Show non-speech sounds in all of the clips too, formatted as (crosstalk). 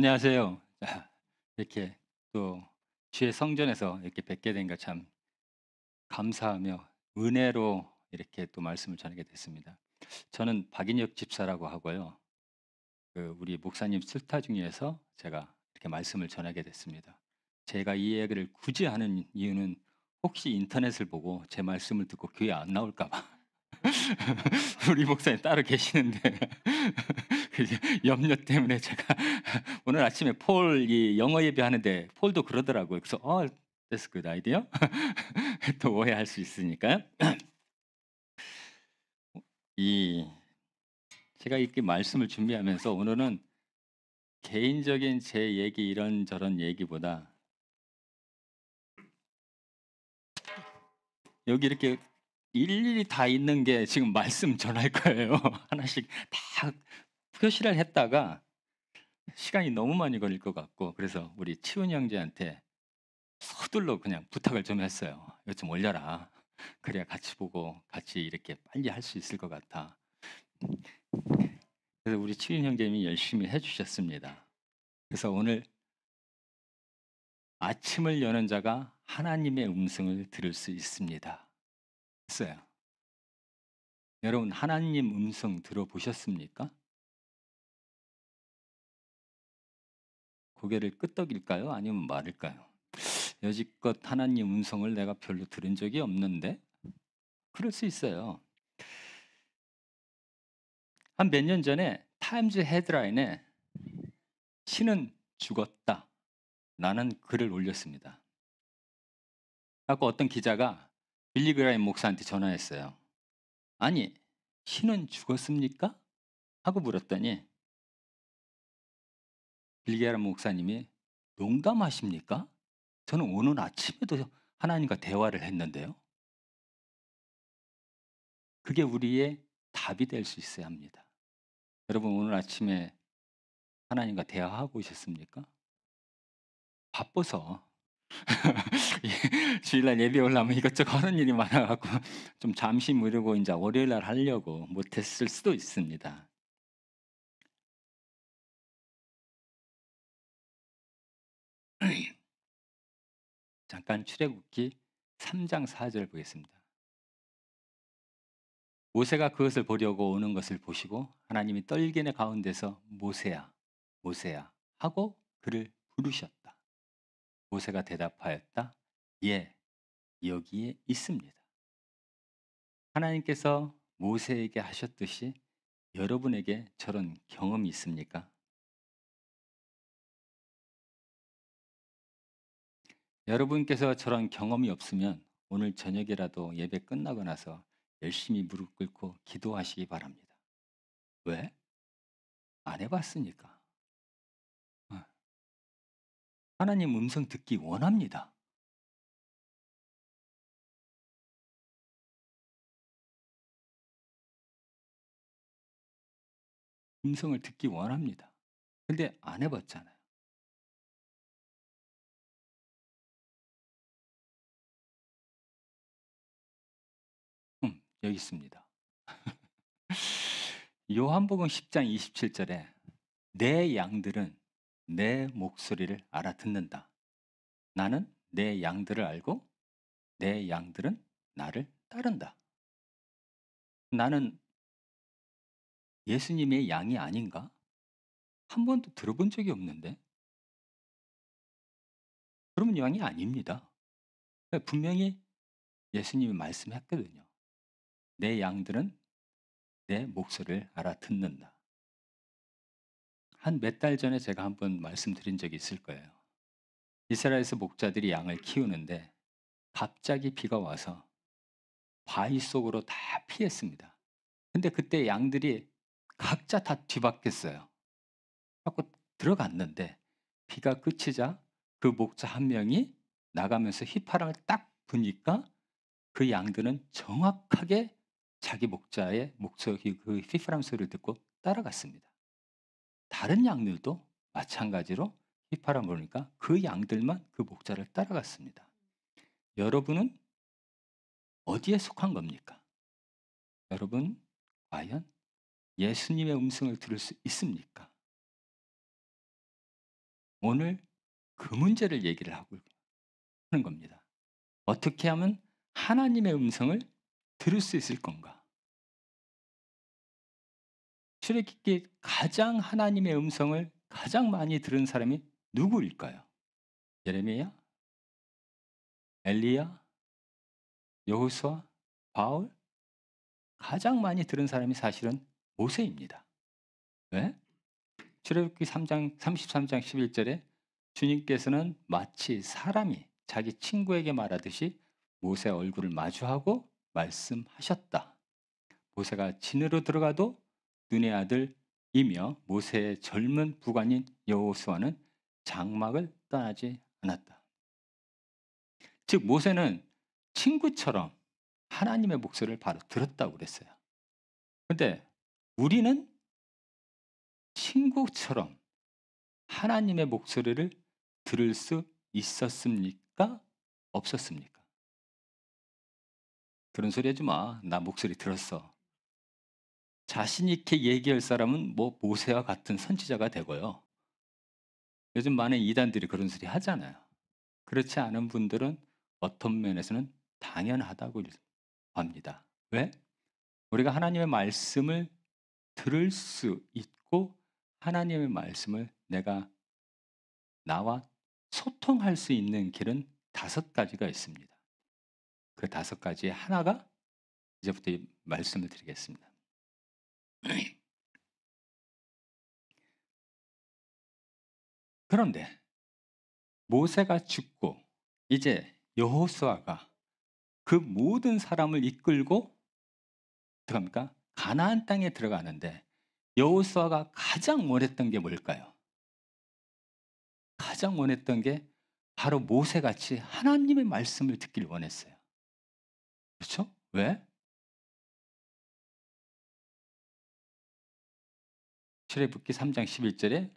안녕하세요. 이렇게 또 주의 성전에서 이렇게 뵙게 된 것 참 감사하며 은혜로 이렇게 또 말씀을 전하게 됐습니다. 저는 박인혁 집사라고 하고요. 그 우리 목사님 슬타 중에서 제가 이렇게 말씀을 전하게 됐습니다. 제가 이 이야기를 굳이 하는 이유는 혹시 인터넷을 보고 제 말씀을 듣고 교회 안 나올까봐 (laughs) 우리 목사님 따로 계시는데 (laughs) 그 염려 때문에 제가 (laughs) 오늘 아침에 폴 이 영어 예배하는데 폴도 그러더라고요. 그래서 어, that's good idea. 또 오해할 수 있으니까 (clears throat) 이 제가 이렇게 말씀을 준비하면서 오늘은 개인적인 제 얘기 이런 저런 얘기보다 여기 이렇게 일일이 다 있는 게 지금 말씀 전할 거예요. (laughs) 하나씩 다 표시를 했다가 시간이 너무 많이 걸릴 것 같고 그래서 우리 치훈 형제한테 서둘러 그냥 부탁을 좀 했어요. 이거 좀 올려라. 그래야 같이 보고 같이 이렇게 빨리 할 수 있을 것 같아. 그래서 우리 치훈 형제님이 열심히 해주셨습니다. 그래서 오늘 아침을 여는 자가 하나님의 음성을 들을 수 있습니다. 했어요. 여러분 하나님 음성 들어보셨습니까? 고개를 끄덕일까요? 아니면 말일까요? 여지껏 하나님 음성을 내가 별로 들은 적이 없는데 그럴 수 있어요. 한 몇 년 전에 타임즈 헤드라인에 신은 죽었다 라는 글을 올렸습니다. 아까 어떤 기자가 빌리그라임 목사한테 전화했어요. 아니, 신은 죽었습니까? 하고 물었더니 빌리그라임 목사님이 농담하십니까? 저는 오늘 아침에도 하나님과 대화를 했는데요. 그게 우리의 답이 될 수 있어야 합니다. 여러분 오늘 아침에 하나님과 대화하고 오셨습니까? 바빠서 예, 주일날 예배 올라면 이것저것 하는 일이 많아갖고 좀 잠시 무르고 이제 월요일날 하려고 못했을 수도 있습니다. (clears throat) 잠깐 출애굽기 3장 4절 보겠습니다. 모세가 그것을 보려고 오는 것을 보시고 하나님이 떨기네 가운데서 모세야 모세야 하고 그를 부르셨다. 모세가 대답하였다. 예, 여기에 있습니다. 하나님께서 모세에게 하셨듯이 여러분에게 저런 경험이 있습니까? 여러분께서 저런 경험이 없으면 오늘 저녁이라도 예배 끝나고 나서 열심히 무릎 꿇고 기도하시기 바랍니다. 왜? 안 해봤으니까. 하나님 음성 듣기 원합니다. 음성을 듣기 원합니다. 근데 안 해봤잖아요. 음, 여기 있습니다. (laughs) 요한복음 10장 27절에 내 양들은 내 목소리를 알아듣는다. 나는 내 양들을 알고 내 양들은 나를 따른다. 나는 예수님의 양이 아닌가? 한 번도 들어본 적이 없는데? 그러면 양이 아닙니다. 분명히 예수님이 말씀했거든요. 내 양들은 내 목소리를 알아듣는다. 한몇달 전에 제가 한번 말씀드린 적이 있을 거예요. 이스라엘에서 목자들이 양을 키우는데 갑자기 비가 와서 바위 속으로 다 피했습니다. 근데 그때 양들이 각자 다 뒤바뀌었어요. 하고 들어갔는데 비가 그치자 그 목자 한 명이 나가면서 휘파람을 딱 부니까 그 양들은 정확하게 자기 목자의 목소리 그 휘파람 소리를 듣고 따라갔습니다. 다른 양들도 마찬가지로 휘파람 부르니까 그 양들만 그 목자를 따라갔습니다. 여러분은 어디에 속한 겁니까? 여러분 과연 예수님의 음성을 들을 수 있습니까? 오늘 그 문제를 얘기를 하고 하는 겁니다. 어떻게 하면 하나님의 음성을 들을 수 있을 건가? 출애굽기 가장 하나님의 음성을 가장 많이 들은 사람이 누구일까요? 예레미야? 엘리야? 여호수아? 바울? 가장 많이 들은 사람이 사실은 모세입니다. 왜? 출애굽기 3장 33장 11절에 주님께서는 마치 사람이 자기 친구에게 말하듯이 모세 얼굴을 마주하고 말씀하셨다. 모세가 진으로 들어가도 눈의 아들이며 모세의 젊은 부관인 여호수아는 장막을 떠나지 않았다. 즉 모세는 친구처럼 하나님의 목소리를 바로 들었다고 그랬어요. 그런데 우리는 친구처럼 하나님의 목소리를 들을 수 있었습니까? 없었습니까? 그런 소리 하지 마. 나 목소리 들었어. 자신 있게 얘기할 사람은 뭐 모세와 같은 선지자가 되고요. 요즘 많은 이단들이 그런 소리 하잖아요. 그렇지 않은 분들은 어떤 면에서는 당연하다고 합니다. 왜? 우리가 하나님의 말씀을 들을 수 있고 하나님의 말씀을 내가 나와 소통할 수 있는 길은 다섯 가지가 있습니다. 그 다섯 가지 하나가 이제부터 말씀을 드리겠습니다. 네. 그런데 모세가 죽고 이제 여호수아가 그 모든 사람을 이끌고 들어갑니까? 가나안 땅에 들어가는데 여호수아가 가장 원했던 게 뭘까요? 가장 원했던 게 바로 모세같이 하나님의 말씀을 듣길 원했어요. 그렇죠? 왜? 출애굽기 3장 11절에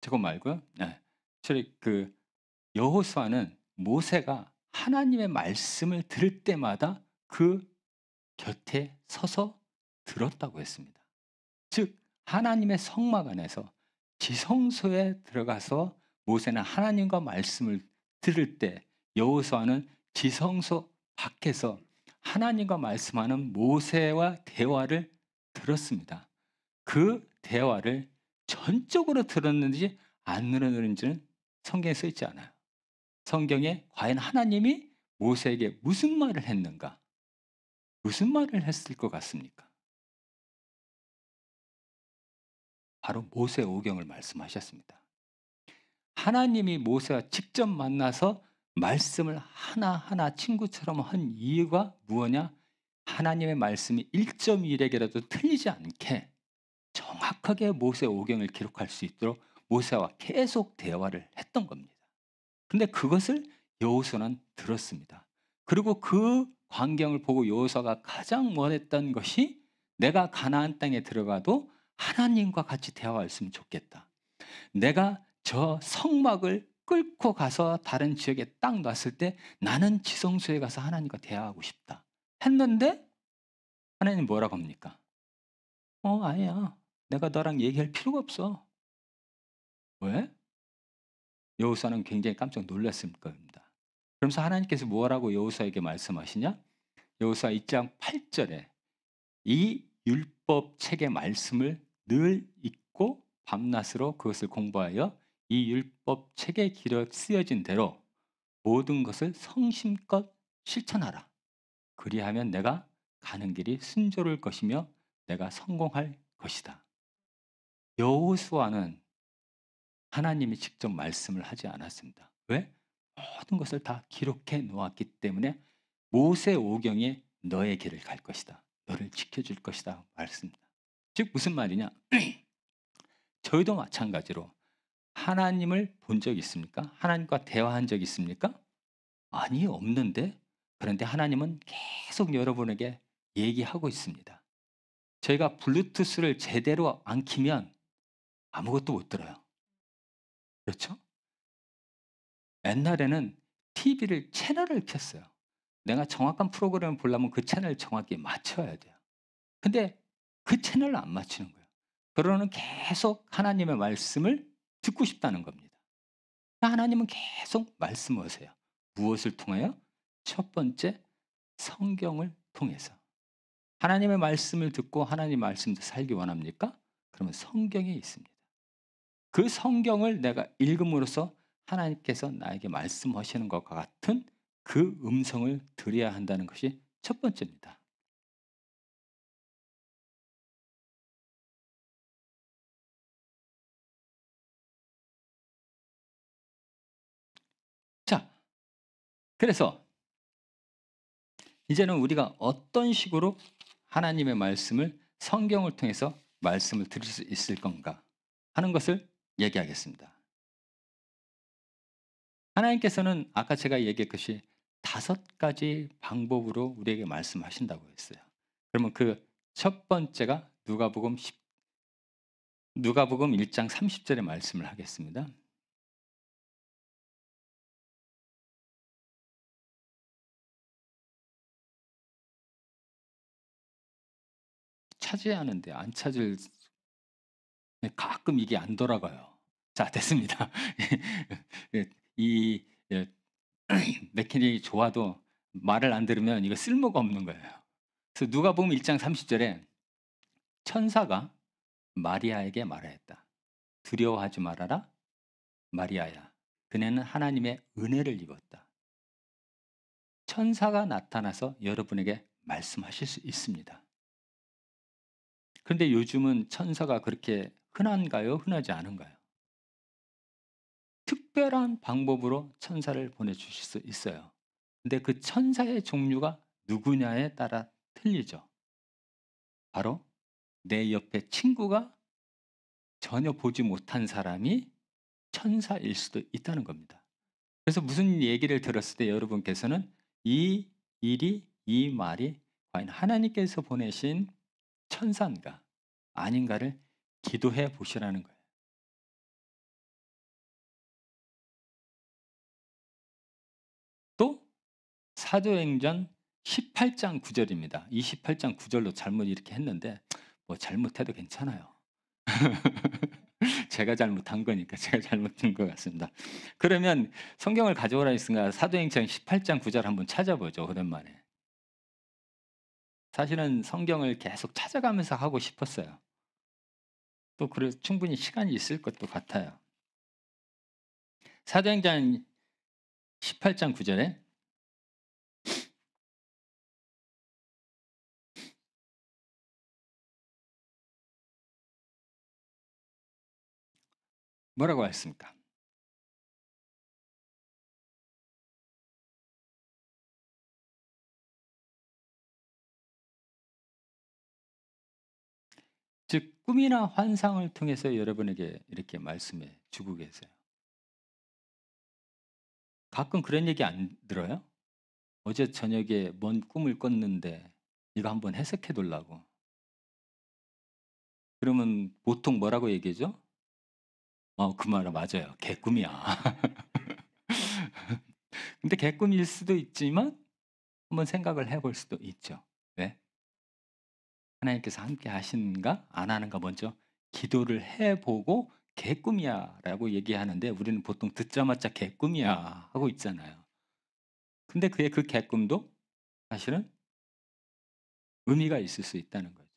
저거 말고요. 네. 그 여호수아는 모세가 하나님의 말씀을 들을 때마다 그 곁에 서서 들었다고 했습니다. 즉 하나님의 성막 안에서 지성소에 들어가서 모세는 하나님과 말씀을 들을 때 여호수아는 지성소 밖에서 하나님과 말씀하는 모세와 대화를 들었습니다. 그 대화를 전적으로 들었는지 안 들었는지는 성경에 써 있지 않아요. 성경에 과연 하나님이 모세에게 무슨 말을 했는가? 무슨 말을 했을 것 같습니까? 바로 모세 오경을 말씀하셨습니다. 하나님이 모세와 직접 만나서 말씀을 하나하나 친구처럼 한 이유가 무엇냐? 하나님의 말씀이 1.1에게라도 틀리지 않게 정확하게 모세 오경을 기록할 수 있도록 모세와 계속 대화를 했던 겁니다. 근데 그것을 여호수아는 들었습니다. 그리고 그 광경을 보고 여호수아가 가장 원했던 것이 내가 가나안 땅에 들어가도 하나님과 같이 대화했으면 좋겠다. 내가 저 성막을 끌고 가서 다른 지역에 땅 놨을 때 나는 지성소에 가서 하나님과 대화하고 싶다. 했는데 하나님 뭐라고 합니까? 어, 아니야. 내가 너랑 얘기할 필요가 없어. 왜? 여호사는 굉장히 깜짝 놀랐을 겁니다. 그러면서 하나님께서 뭐라고 여호사에게 말씀하시냐? 여호사 2장 8절에 이 율법 책의 말씀을 늘 읽고 밤낮으로 그것을 공부하여 이 율법 책에 기록 쓰여진 대로 모든 것을 성심껏 실천하라. 그리하면 내가 가는 길이 순조로울 것이며 내가 성공할 것이다. 여호수아는 하나님이 직접 말씀을 하지 않았습니다. 왜? 모든 것을 다 기록해 놓았기 때문에 모세 오경에 너의 길을 갈 것이다. 너를 지켜줄 것이다. 말씀입니다. 즉 무슨 말이냐? (clears throat) 저희도 마찬가지로 하나님을 본 적 있습니까? 하나님과 대화한 적 있습니까? 아니 없는데 그런데 하나님은 계속 여러분에게 얘기하고 있습니다. 저희가 블루투스를 제대로 안 키면 아무것도 못 들어요. 그렇죠? 옛날에는 TV를 채널을 켰어요. 내가 정확한 프로그램을 보려면 그 채널을 정확히 맞춰야 돼요. 근데 그 채널을 안 맞추는 거예요. 그러는 계속 하나님의 말씀을 듣고 싶다는 겁니다. 그러니까 하나님은 계속 말씀하세요. 무엇을 통하여? 첫 번째 성경을 통해서. 하나님의 말씀을 듣고 하나님 말씀도 살기 원합니까? 그러면 성경에 있습니다. 그 성경을 내가 읽음으로써 하나님께서 나에게 말씀하시는 것과 같은 그 음성을 들어야 한다는 것이 첫 번째입니다. 자, 그래서 이제는 우리가 어떤 식으로 하나님의 말씀을 성경을 통해서 말씀을 들을 수 있을 건가 하는 것을 얘기하겠습니다. 하나님께서는 아까 제가 얘기했듯이 다섯 가지 방법으로 우리에게 말씀하신다고 했어요. 그러면 그 첫 번째가 누가복음 10 누가복음 1장 30절의 말씀을 하겠습니다. 찾아야 하는데 안 찾을 네, 가끔 이게 안 돌아가요. 자, (laughs) 됐습니다. 예, 이 예, (clears throat) 메케닉이 좋아도 말을 안 들으면 이거 쓸모가 없는 거예요. 그래서 누가 보면 1장 30절에 천사가 마리아에게 말하였다. 두려워하지 말아라. 마리아야. 그네는 하나님의 은혜를 입었다. 천사가 나타나서 여러분에게 말씀하실 수 있습니다. 그런데 요즘은 천사가 그렇게 흔한가요? 흔하지 않은가요? 특별한 방법으로 천사를 보내주실 수 있어요. 근데 그 천사의 종류가 누구냐에 따라 틀리죠. 바로 내 옆에 친구가 전혀 보지 못한 사람이 천사일 수도 있다는 겁니다. 그래서 무슨 얘기를 들었을 때 여러분께서는 이 일이 이 말이 과연 하나님께서 보내신 천사인가 아닌가를 기도해 보시라는 거예요. 또 사도행전 18장 9절입니다. 28장 9절로 잘못 이렇게 했는데 뭐 잘못해도 괜찮아요. (laughs) 제가 잘못한 거니까 제가 잘못된 것 같습니다. 그러면 성경을 가져오라 했으니까 사도행전 18장 9절 한번 찾아보죠. 오랜만에. 사실은 성경을 계속 찾아가면서 하고 싶었어요. 또 그래서 충분히 시간이 있을 것도 같아요. 사도행전 18장 9절에 뭐라고 했습니까? 꿈이나 환상을 통해서 여러분에게 이렇게 말씀해 주고 계세요. 가끔 그런 얘기 안 들어요? 어제 저녁에 뭔 꿈을 꿨는데 이거 한번 해석해 돌라고. 그러면 보통 뭐라고 얘기죠? 어, 그 말은 맞아요. 개꿈이야. (laughs) 근데 개꿈일 수도 있지만 한번 생각을 해 볼 수도 있죠. 하나님께서 함께 하신가 안 하는가 먼저 기도를 해보고 개꿈이야라고 얘기하는데 우리는 보통 듣자마자 개꿈이야 하고 있잖아요. 근데 그의 그 개꿈도 사실은 의미가 있을 수 있다는 거죠.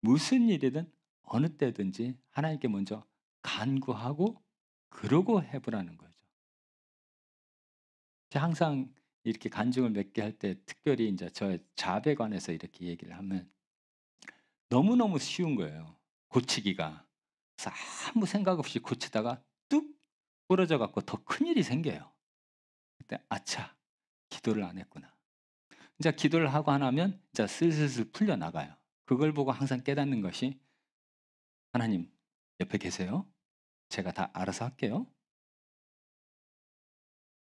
무슨 일이든 어느 때든지 하나님께 먼저 간구하고 그러고 해보라는 거죠. 항상 이렇게 간증을 맺게 할 때 특별히 이제 저의 자백관에서 이렇게 얘기를 하면 너무너무 쉬운 거예요. 고치기가. 그래서 아무 생각 없이 고치다가 뚝 부러져 갖고 더 큰 일이 생겨요. 그때 아차 기도를 안 했구나. 이제 기도를 하고 안하면 이제 슬슬슬 풀려 나가요. 그걸 보고 항상 깨닫는 것이 하나님 옆에 계세요. 제가 다 알아서 할게요.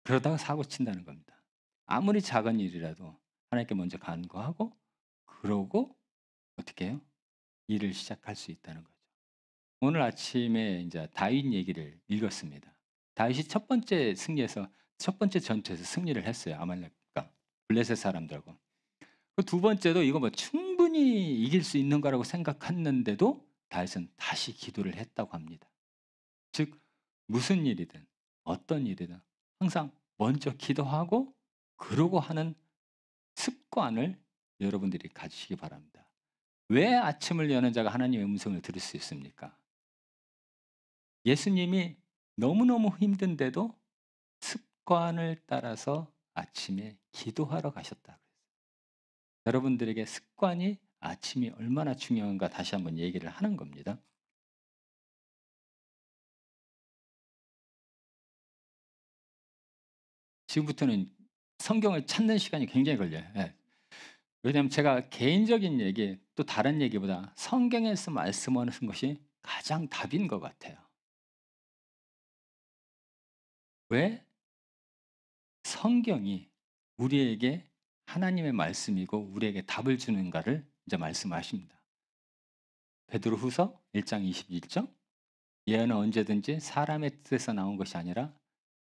그러다가 사고 친다는 겁니다. 아무리 작은 일이라도 하나님께 먼저 간구하고 그러고 어떻게 해요? 일을 시작할 수 있다는 거죠. 오늘 아침에 이제 다윗 얘기를 읽었습니다. 다윗이 첫 번째 승리에서 첫 번째 전투에서 승리를 했어요. 아말렉과 블레셋 사람들하고. 그두 번째도 이거 뭐 충분히 이길 수 있는 거라고 생각했는데도 다윗은 다시 기도를 했다고 합니다. 즉 무슨 일이든 어떤 일이든 항상 먼저 기도하고 그러고 하는 습관을 여러분들이 가지시기 바랍니다. 왜 아침을 여는 자가 하나님의 음성을 들을 수 있습니까? 예수님이 너무너무 힘든데도 습관을 따라서 아침에 기도하러 가셨다. 여러분들에게 습관이 아침이 얼마나 중요한가 다시 한번 얘기를 하는 겁니다. 지금부터는 성경을 찾는 시간이 굉장히 걸려요. 네. 왜냐하면 제가 개인적인 얘기, 또 다른 얘기보다 성경에서 말씀하는 것이 가장 답인 것 같아요. 왜 성경이 우리에게 하나님의 말씀이고 우리에게 답을 주는가를 이제 말씀하십니다. 베드로후서 1장 21절 예언은 언제든지 사람의 뜻에서 나온 것이 아니라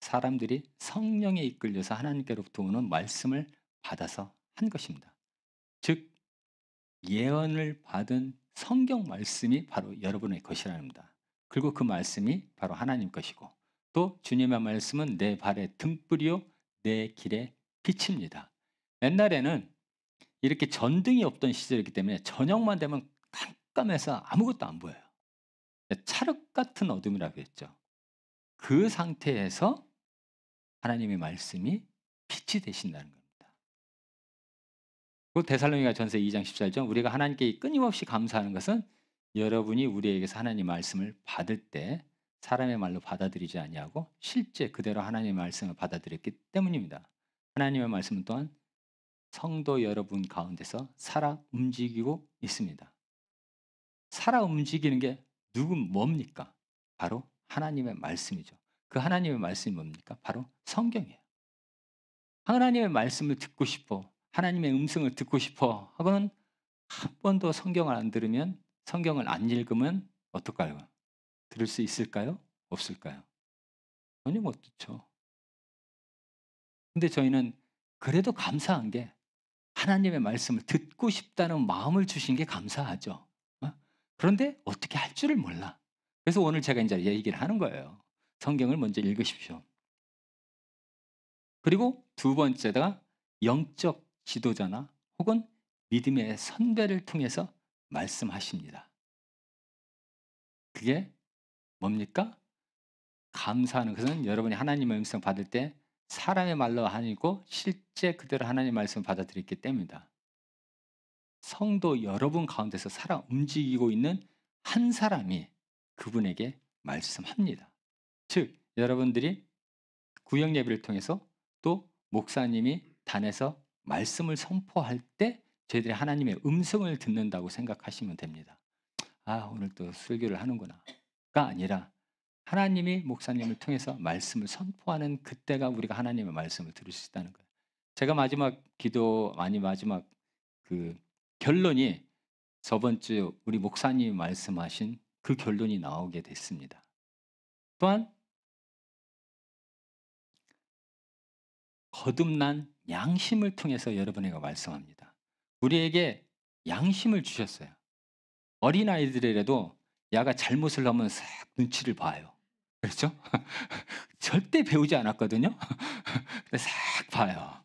사람들이 성령에 이끌려서 하나님께로부터 오는 말씀을 받아서 한 것입니다. 즉 예언을 받은 성경 말씀이 바로 여러분의 것이랍니다. 그리고 그 말씀이 바로 하나님 것이고 또 주님의 말씀은 내 발의 등불이요 내 길의 빛입니다. 옛날에는 이렇게 전등이 없던 시절이기 때문에 저녁만 되면 깜깜해서 아무것도 안 보여요. 찰흙 같은 어둠이라고 했죠. 그 상태에서 하나님의 말씀이 빛이 되신다는 거예요. 그 데살로니가 전서 2장 14절 우리가 하나님께 끊임없이 감사하는 것은 여러분이 우리에게서 하나님 말씀을 받을 때 사람의 말로 받아들이지 아니하고 실제 그대로 하나님의 말씀을 받아들였기 때문입니다. 하나님의 말씀 은 또한 성도 여러분 가운데서 살아 움직이고 있습니다. 살아 움직이는 게 누군 뭡니까? 바로 하나님의 말씀이죠. 그 하나님의 말씀이 뭡니까? 바로 성경이에요. 하나님의 말씀을 듣고 싶어 하나님의 음성을 듣고 싶어 하고는 한 번도 성경을 안 들으면 성경을 안 읽으면 어떨까요? 들을 수 있을까요? 없을까요? 전혀 못 듣죠. 근데 저희는 그래도 감사한 게 하나님의 말씀을 듣고 싶다는 마음을 주신 게 감사하죠. 어? 그런데 어떻게 할 줄을 몰라. 그래서 오늘 제가 이제 얘기를 하는 거예요. 성경을 먼저 읽으십시오. 그리고 두 번째가 영적 지도자나 혹은 믿음의 선배를 통해서 말씀하십니다. 그게 뭡니까? 감사하는 것은 여러분이 하나님의 음성 받을 때 사람의 말로 아니고 실제 그대로 하나님의 말씀을 받아들였기 때문이다. 성도 여러분 가운데서 살아 움직이고 있는 한 사람이 그분에게 말씀합니다. 즉 여러분들이 구역 예배를 통해서 또 목사님이 단에서 말씀을 선포할 때 저희들이 하나님의 음성을 듣는다고 생각하시면 됩니다. 아, 오늘 또 설교를 하는구나가 아니라 하나님이 목사님을 통해서 말씀을 선포하는 그때가 우리가 하나님의 말씀을 들을 수 있다는 거예요. 제가 마지막 기도 아니 마지막 그 결론이 저번 주 우리 목사님 말씀하신 그 결론이 나오게 됐습니다. 또한 거듭난 양심을 통해서 여러분에게 말씀합니다. 우리에게 양심을 주셨어요. 어린아이들에라도 야가 잘못을 하면 싹 눈치를 봐요. 그렇죠? (laughs) 절대 배우지 않았거든요. (laughs) 싹 봐요.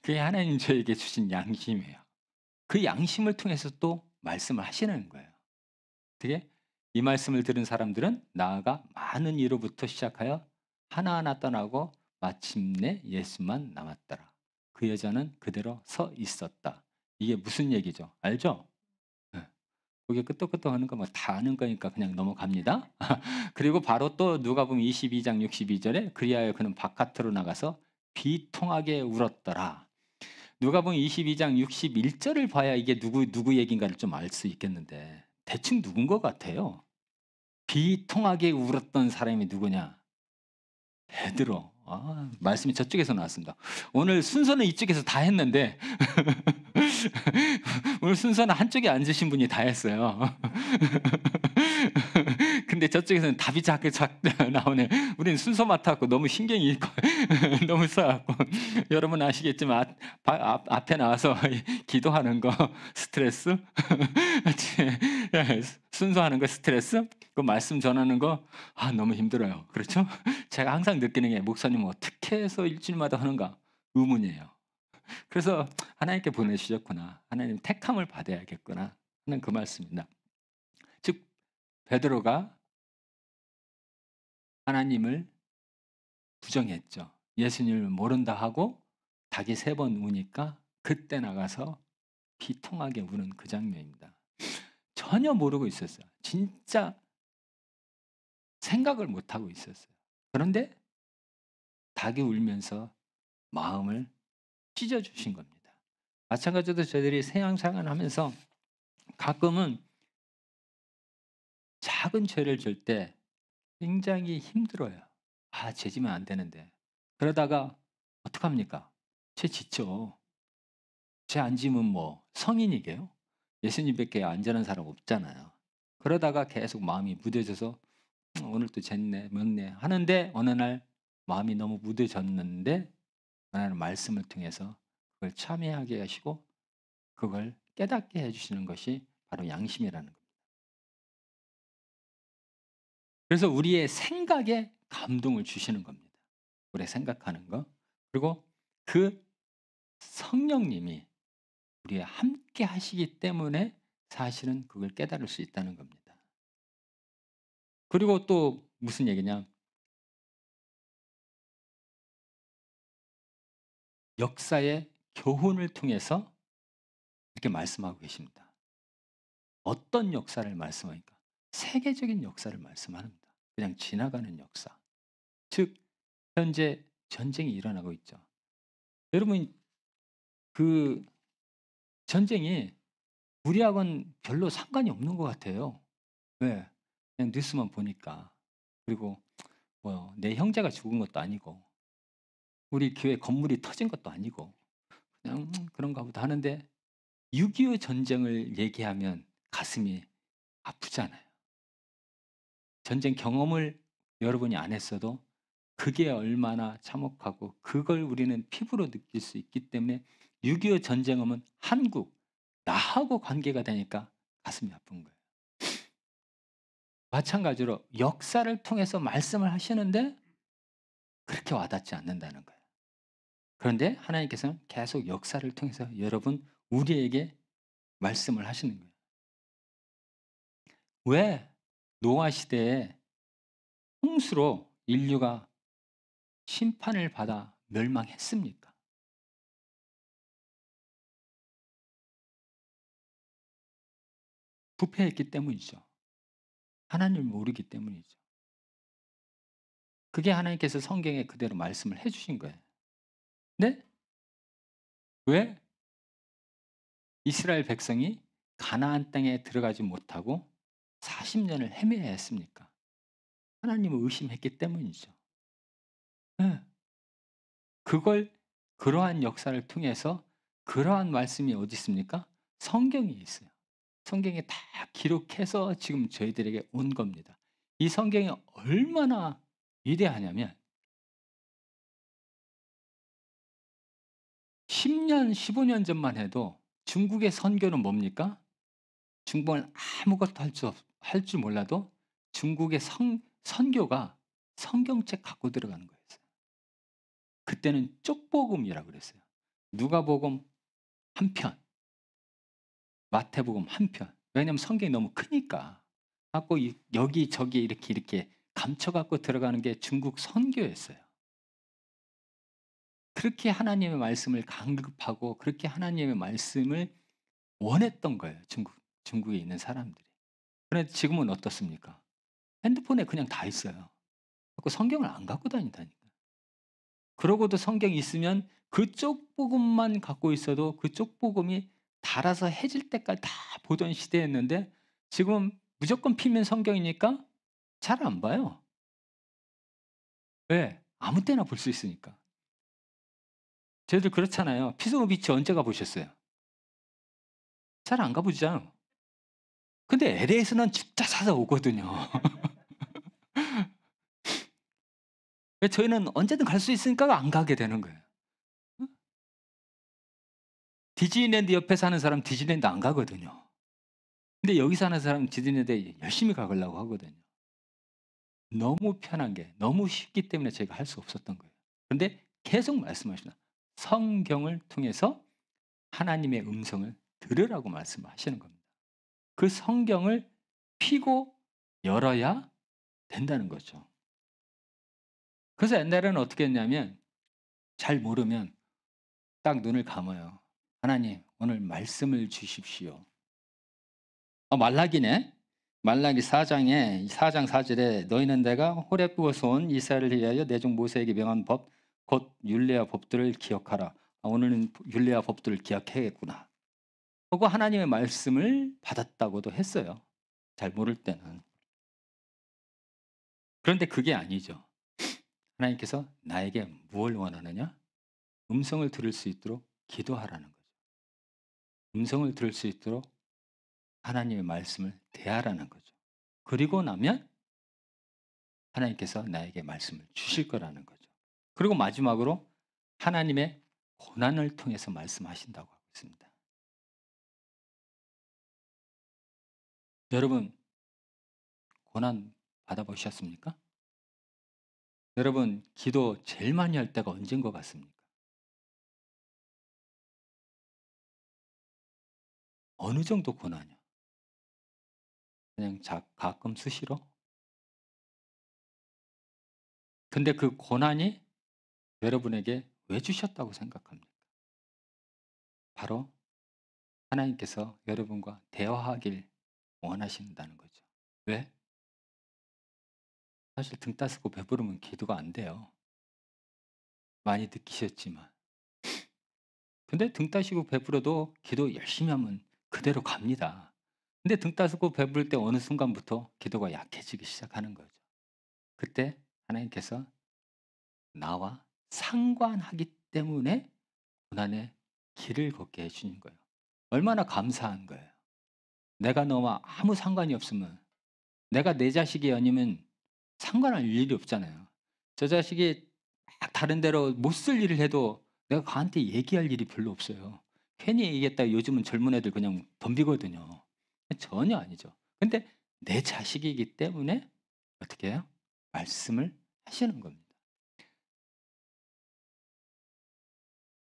그게 하나님 저에게 주신 양심이에요. 그 양심을 통해서 또 말씀을 하시는 거예요. 되게 이 말씀을 들은 사람들은 나아가 많은 이로부터 시작하여 하나하나 떠나고 마침내 예수만 남았더라. 그 여자는 그대로 서 있었다. 이게 무슨 얘기죠? 알죠? 예. 그게 끄떡끄떡 하는 거뭐다 아는 거니까 그냥 넘어갑니다. (laughs) 그리고 바로 또 누가 보면 22장 62절에 그리하여 그는 바깥으로 나가서 비통하게 울었더라. 누가 보면 22장 61절을 봐야 이게 누구 누구 얘인가를좀 알 수 있겠는데 대충 누군 것 같아요. 비통하게 울었던 사람이 누구냐? 베드로. 아, 말씀이 저쪽에서 나왔습니다. 오늘 순서는 이쪽에서 다 했는데 (laughs) 오늘 순서는 한쪽에 앉으신 분이 다 했어요. (laughs) 근데 저쪽에서는 답이 작게 작 나오네. 우리는 순서 맡았고 너무 신경이 있고 (laughs) 너무 써갖고 (laughs) 여러분 아시겠지만 앞, 앞, 앞에 나와서 (laughs) 기도하는 거 스트레스, 예, 순서하는 거 스트레스, 그 말씀 전하는 거 아 너무 힘들어요. 그렇죠? 제가 항상 느끼는 게 목사님 뭐 어떻게 해서 일주일마다 하는가 의문이에요. 그래서 하나님께 보내주셨구나. 하나님 택함을 받아야겠구나 하는 그 말씀입니다. 즉 베드로가 하나님을 부정했죠. 예수님을 모른다 하고 닭이 세 번 우니까 그때 나가서 비통하게 우는 그 장면입니다. 전혀 모르고 있었어요. 진짜 생각을 못 하고 있었어요. 그런데 닭이 울면서 마음을 찢어 주신 겁니다. 마찬가지로 저희들이 세양상을 하면서 가끔은 작은 죄를 줄때 굉장히 힘들어요. 아, 죄지면 안 되는데. 그러다가 어떡합니까? 죄 짓죠. 죄안 지면 뭐 성인이게요? 예수님 밖에 안 자는 사람 없잖아요. 그러다가 계속 마음이 무뎌져서 음, 오늘도 쟀네, 몇네 하는데 어느 날 마음이 너무 무뎌졌는데 하나님 말씀을 통해서 그걸 참회하게 하시고 그걸 깨닫게 해주시는 것이 바로 양심이라는 겁니다. 그래서 우리의 생각에 감동을 주시는 겁니다. 우리 생각하는 거 그리고 그 성령님이 우리와 함께 하시기 때문에 사실은 그걸 깨달을 수 있다는 겁니다. 그리고 또 무슨 얘기냐? 역사의 교훈을 통해서 이렇게 말씀하고 계십니다. 어떤 역사를 말씀하니까? 세계적인 역사를 말씀합니다. 그냥 지나가는 역사. 즉 현재 전쟁이 일어나고 있죠. 여러분 그 전쟁이 우리하고는 별로 상관이 없는 것 같아요. 왜? 네. 그냥 뉴스만 보니까 그리고 뭐내 형제가 죽은 것도 아니고 우리 교회 건물이 터진 것도 아니고 그냥 그런가 보다 하는데 6.25 전쟁을 얘기하면 가슴이 아프잖아요. 전쟁 경험을 여러분이 안 했어도 그게 얼마나 참혹하고 그걸 우리는 피부로 느낄 수 있기 때문에 6.25 전쟁하면 한국, 나하고 관계가 되니까 가슴이 아픈 거예요. 마찬가지로 역사를 통해서 말씀을 하시는데 그렇게 와닿지 않는다는 거예요. 그런데 하나님께서는 계속 역사를 통해서 여러분 우리에게 말씀을 하시는 거예요. 왜 노아 시대에 홍수로 인류가 심판을 받아 멸망했습니까? 부패했기 때문이죠. 하나님을 모르기 때문이죠. 그게 하나님께서 성경에 그대로 말씀을 해주신 거예요. 네? 왜? 이스라엘 백성이 가나안 땅에 들어가지 못하고 40년을 헤매야 했습니까? 하나님을 의심했기 때문이죠. 네. 그걸 그러한 역사를 통해서 그러한 말씀이 어디 있습니까? 성경이 있어요. 성경에 다 기록해서 지금 저희들에게 온 겁니다. 이 성경이 얼마나 위대하냐면 10년, 15년 전만 해도 중국의 선교는 뭡니까? 중국은 아무것도 할수 할줄 몰라도 중국의 성, 선교가 성경책 갖고 들어가는 거였어요. 그때는 쪽복음이라고 그랬어요. 누가복음 한 편, 마태복음 한 편. 왜냐하면 성경이 너무 크니까. 하고 여기 저기 이렇게 이렇게 감춰 갖고 들어가는 게 중국 선교였어요. 그렇게 하나님의 말씀을 강급하고 그렇게 하나님의 말씀을 원했던 거예요. 중국 중국에 있는 사람들 그런데 지금은 어떻습니까? 핸드폰에 그냥 다 있어요. 그 성경을 안 갖고 다닌다니까. 그러고도 성경이 있으면 그쪽 복음만 갖고 있어도 그쪽 복음이 달아서 해질 때까지 다 보던 시대였는데 지금 무조건 피면 성경이니까 잘 안 봐요. 왜? 아무 때나 볼 수 있으니까. 저희들 그렇잖아요. 피소비치 언제가 보셨어요? 잘안가보지않아요 근데 LA에서는 진짜 사서 오거든요. (laughs) 저희는 언제든 갈 수 있으니까 안 가게 되는 거예요. 디즈니랜드 옆에 사는 사람 디즈니랜드 안 가거든요. 근데 여기 사는 사람 디즈니랜드 열심히 가려고 하거든요. 너무 편한 게 너무 쉽기 때문에 제가 할 수 없었던 거예요. 그런데 계속 말씀하시나 성경을 통해서 하나님의 음성을 들으라고 말씀하시는 겁니다. 그 성경을 피고 열어야 된다는 거죠. 그래서 옛날에는 어떻게 했냐면 잘 모르면 딱 눈을 감아요. 하나님 오늘 말씀을 주십시오. 아, 말라기네. 말라기 4장에 4장 4절에 너희는 내가 호렙부어서 온이스라 위하여 내종 모세에게 명한 법 곧 율례와 법들을 기억하라. 아, 오늘은 율례와 법들을 기억해야겠구나. 하고 하나님의 말씀을 받았다고도 했어요. 잘 모를 때는. 그런데 그게 아니죠. 하나님께서 나에게 무엇을 원하느냐? 음성을 들을 수 있도록 기도하라는 거죠. 음성을 들을 수 있도록 하나님의 말씀을 대하라는 거죠. 그리고 나면 하나님께서 나에게 말씀을 주실 거라는 거죠. 그리고 마지막으로 하나님의 고난을 통해서 말씀하신다고 하고 있습니다. 여러분 고난 받아보셨습니까? 여러분 기도 제일 많이 할 때가 언제인 것 같습니까? 어느 정도 고난이야? 그냥 자, 가끔 수시로? 근데 그 고난이 여러분에게 왜 주셨다고 생각합니까? 바로 하나님께서 여러분과 대화하길 원하신다는 거죠. 왜? 사실 등 따스고 배부르면 기도가 안 돼요. 많이 느끼셨지만. 근데 등 따시고 배부러도 기도 열심히 하면 그대로 갑니다. 근데 등 따스고 배부를 때 어느 순간부터 기도가 약해지기 시작하는 거죠. 그때 하나님께서 나와 상관하기 때문에 고난의 길을 걷게 해주는 거예요. 얼마나 감사한 거예요. 내가 너와 아무 상관이 없으면 내가 내 자식이 아니면 상관할 일이 없잖아요. 저 자식이 막 다른 데로 못 쓸 일을 해도 내가 그한테 얘기할 일이 별로 없어요. 괜히 얘기했다 요즘은 젊은 애들 그냥 덤비거든요. 전혀 아니죠. 근데 내 자식이기 때문에 어떻게 해요? 말씀을 하시는 겁니다.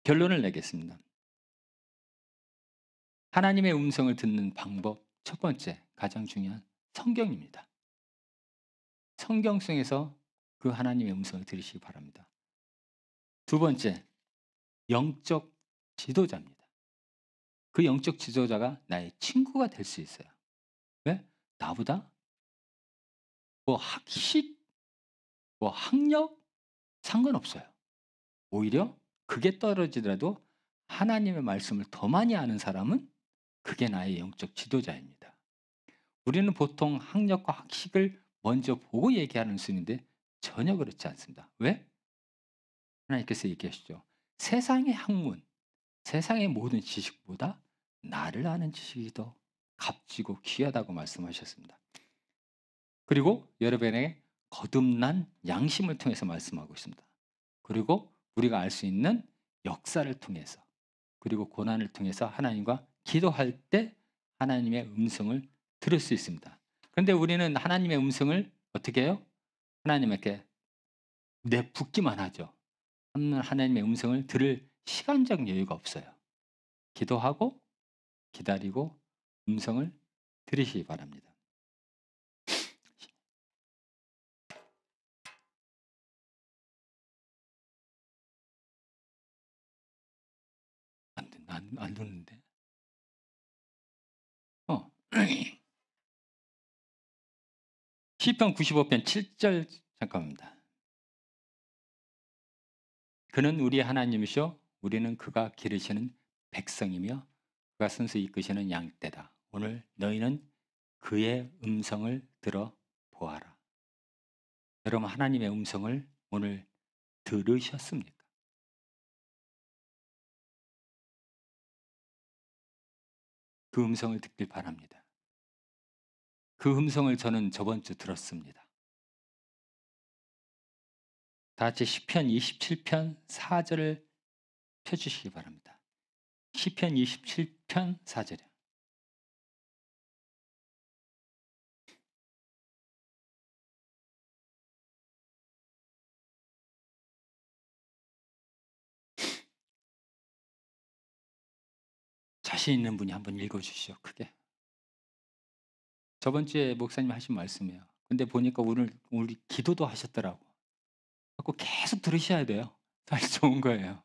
결론을 내겠습니다. 하나님의 음성을 듣는 방법 첫 번째 가장 중요한 성경입니다. 성경 속에서 그 하나님의 음성을 들으시기 바랍니다. 두 번째 영적 지도자입니다. 그 영적 지도자가 나의 친구가 될 수 있어요. 왜? 나보다 뭐 학식, 뭐 학력 상관없어요. 오히려 그게 떨어지더라도 하나님의 말씀을 더 많이 아는 사람은 그게 나의 영적 지도자입니다. 우리는 보통 학력과 학식을 먼저 보고 얘기하는 수인데 전혀 그렇지 않습니다. 왜? 하나님께서 얘기하시죠. 세상의 학문, 세상의 모든 지식보다 나를 아는 지식이 더 값지고 귀하다고 말씀하셨습니다. 그리고 여러분의 거듭난 양심을 통해서 말씀하고 있습니다. 그리고 우리가 알 수 있는 역사를 통해서 그리고 고난을 통해서 하나님과 기도할 때 하나님의 음성을 들을 수 있습니다. 그런데 우리는 하나님의 음성을 어떻게 해요? 하나님에게 내붓기만 하죠. 하나님의 음성을 들을 시간적 여유가 없어요. 기도하고 기다리고 음성을 들으시기 바랍니다. 안, 듣는데. 시편 95편 7절 잠깐입니다. 그는 우리 하나님이시오 우리는 그가 기르시는 백성이며 그가 순수 이끄시는 양떼다. 오늘 너희는 그의 음성을 들어 보아라. 여러분 하나님의 음성을 오늘 들으셨습니까? 그 음성을 듣길 바랍니다. 그 음성을 저는 저번 주 들었습니다. 다 같이 시편 27편 4절을 펴주시기 바랍니다. 시편 27편 4절이요. 자신 있는 분이 한번 읽어주시죠, 크게. 저번 주에 목사님 하신 말씀이에요. 근데 보니까 오늘 우리 기도도 하셨더라고. 계속 들으셔야 돼요. 사실 (laughs) 좋은 거예요.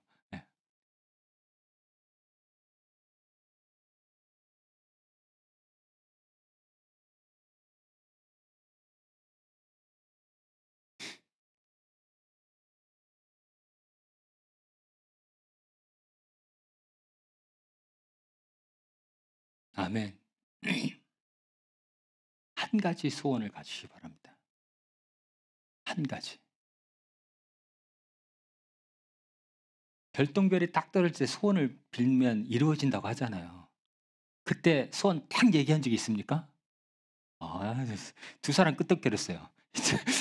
아멘. (clears throat) 한 가지 소원을 가지시기 바랍니다. 한 가지. 별똥별이 딱 떨어질 때 소원을 빌면 이루어진다고 하잖아요. 그때 소원 딱 얘기한 적이 있습니까? 아, 두 사람 끄떡거렸어요.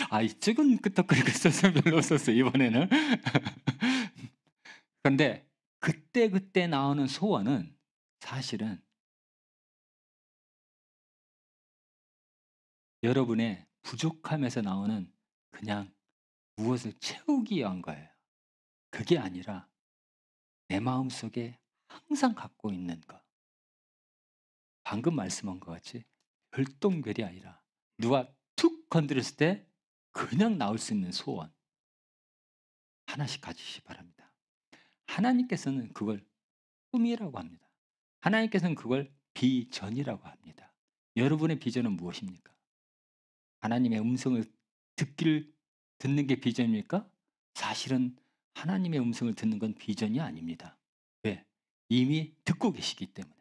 아, 이쪽은 끄떡거리고 있어 별로 없었어요, 이번에는. (laughs) 그런데 그때그때 그때 나오는 소원은 사실은 여러분의 부족함에서 나오는 그냥 무엇을 채우기 위한 거예요. 그게 아니라 내 마음 속에 항상 갖고 있는 것. 방금 말씀한 것 같이 별똥별이 아니라 누가 툭 건드렸을 때 그냥 나올 수 있는 소원 하나씩 가지시 바랍니다. 하나님께서는 그걸 꿈이라고 합니다. 하나님께서는 그걸 비전이라고 합니다. 여러분의 비전은 무엇입니까? 하나님의 음성을 듣길 듣는 게 비전입니까? 사실은 하나님의 음성을 듣는 건 비전이 아닙니다. 왜? 이미 듣고 계시기 때문에.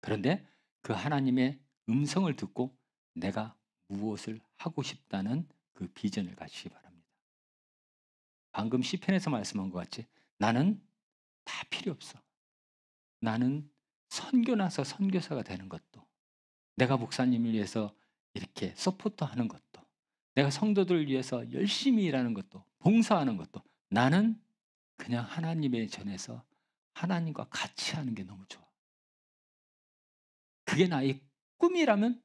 그런데 그 하나님의 음성을 듣고 내가 무엇을 하고 싶다는 그 비전을 갖시기 바랍니다. 방금 시편에서 말씀한 것 같이 나는 다 필요 없어. 나는 선교 나서 선교사가 되는 것도 내가 목사님을 위해서 이렇게 서포트하는 것도 내가 성도들을 위해서 열심히 일하는 것도 봉사하는 것도 나는 그냥 하나님의 전에서 하나님과 같이 하는 게 너무 좋아. 그게 나의 꿈이라면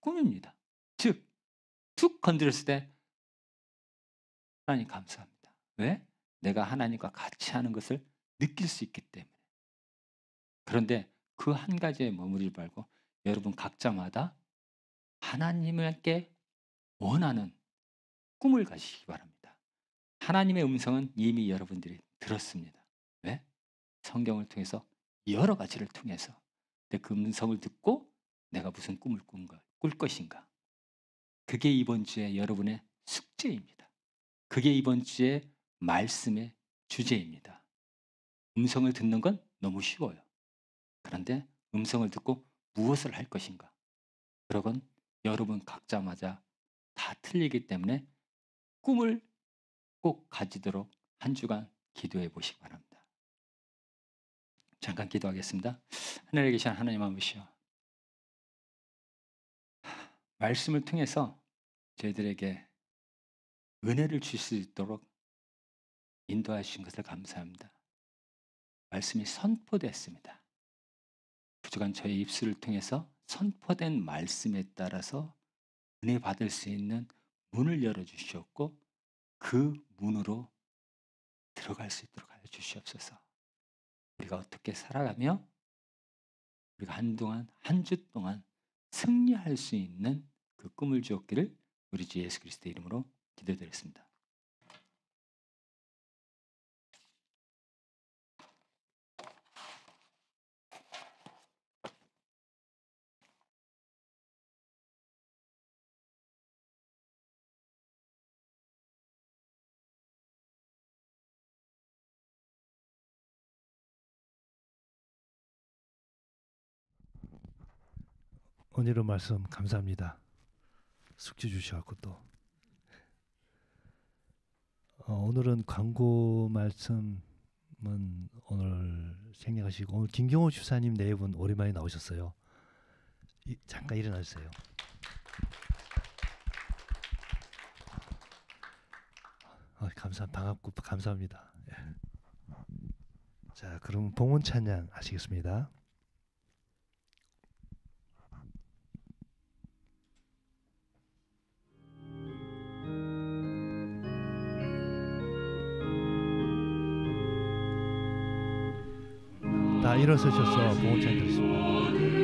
꿈입니다. 즉, 툭 건드렸을 때 하나님 감사합니다. 왜? 내가 하나님과 같이 하는 것을 느낄 수 있기 때문에. 그런데 그 한 가지에 머무르지 말고 여러분 각자마다 하나님께 원하는 꿈을 가시기 바랍니다. 하나님의 음성은 이미 여러분들이 들었습니다. 왜? 성경을 통해서 여러 가지를 통해서 그 음성을 듣고 내가 무슨 꿈을 꾼가, 꿀 것인가. 그게 이번 주에 여러분의 숙제입니다. 그게 이번 주에 말씀의 주제입니다. 음성을 듣는 건 너무 쉬워요. 그런데 음성을 듣고 무엇을 할 것인가? 그러건 여러분 각자마자 다 틀리기 때문에 꿈을 꼭 가지도록 한 주간 기도해 보시기 바랍니다. 잠깐 기도하겠습니다. 하늘에 계신 하나님 아버지여 말씀을 통해서 저희들에게 은혜를 주실 수 있도록 인도하신 것을 감사합니다. 말씀이 선포됐습니다. 부족한 저의 입술을 통해서 선포된 말씀에 따라서 은혜 받을 수 있는 문을 열어 주시었고 그 문으로 들어갈 수 있도록 알려 주시옵소서. 우리가 어떻게 살아가며 우리가 한동안 한 주 동안 승리할 수 있는 그 꿈을 주었기를 우리 주 예수 그리스도의 이름으로 기도드렸습니다. 은혜로 말씀 감사합니다. 숙제 주셔갖고 또 어, 오늘은 광고 말씀은 오늘 생략하시고 오늘 김경호 주사님 네 분 오랜만에 나오셨어요. 이, 잠깐 일어나주세요. 어, 감사 반갑고 감사합니다. 예. 자 그럼 봉헌 찬양 하시겠습니다. 일어서셔서 보고 전드렸습니다.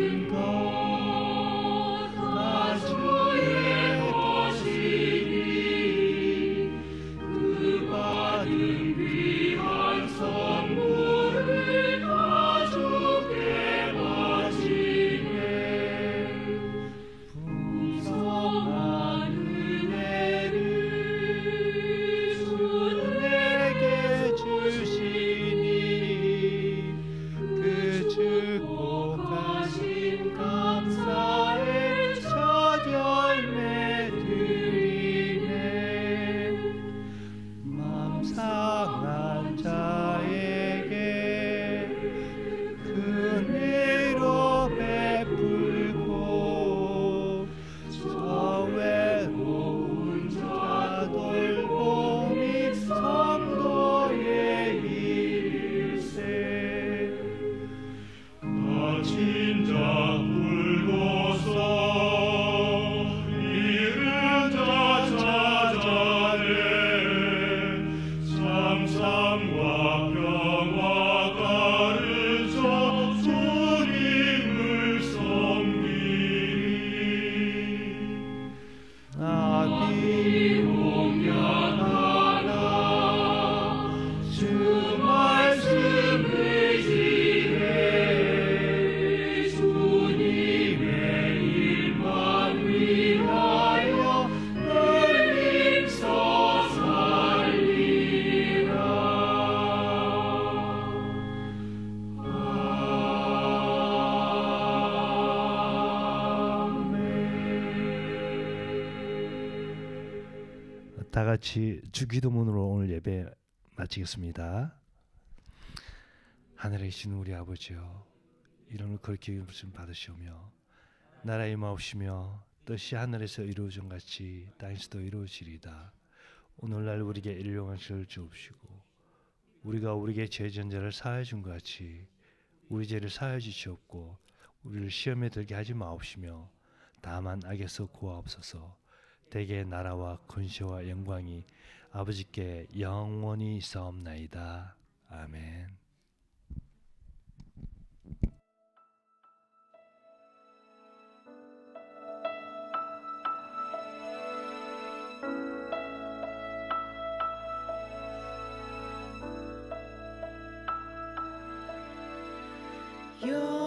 같이 주기도문으로 오늘 예배 마치겠습니다. 하늘에 계신 우리 아버지여 이름을 그렇게 부름 받으시오며 나라의 마옵시며 뜻이 하늘에서 이루어진 같이 땅에서도 이루어지리다. 오늘날 우리에게 일용하실 주옵시고 우리가 우리에게 죄 전자를 사하준 같이 우리 죄를 사하 주시옵고 우리를 시험에 들게 하지 마옵시며 다만 악에서 구하옵소서 대개 나라와 군시와 영광이 아버지께 영원히 있사옵나이다. 아멘. y